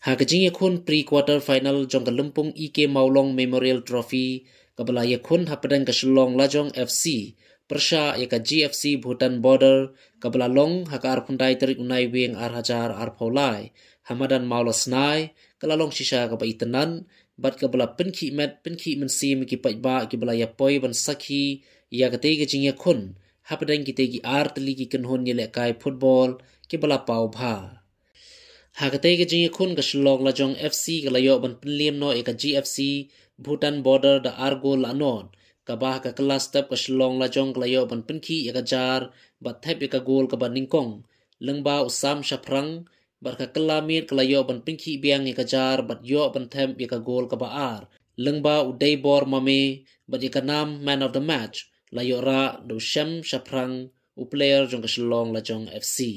hakjing ekhun pre quarter final jongka lumpung ek maulong memorial trophy kabla yakhun hapadang kashlong lajong fc prasha eka gfc bhutan border kabla long hakar phundai tri unai wing ar hajar ar phaulai hamadan maulasnai kala long shisha ka ba itnan bat kabla pinki met pinki min sim ki paiba ki bla ya poi ban sakhi ya ka tege jing ekhun hapadang ki tege ar tli ki kanhon ni le kai football ki bla pau bha หากเตะกจีคุณกับชลองละจงเอฟซีกับลายอบันปนเลียมโนเอกจีเอฟซีบูตันบอร์เดอร์ดอาร์โกลานอนกับบาฮกับคลาสเตปกับชลองละจงกับลายอบันปนขี้เอกจาร์บัตเทปเอกกอลกับบันนิงกงลังบาอุซามชาพรังบัตกับคลาเมียกับลายอบันปนขี้เบียงเอกจาร์บัตยอบันเทมเอกกอลกับบาอาร์ลังบาอุเดย์บอร์มามีบัตเอกนามแมนออฟเดอะแมตช์ลายอระดูเชมชาพรังอุเพลเยอร์จงกับชลองละจงเอฟซี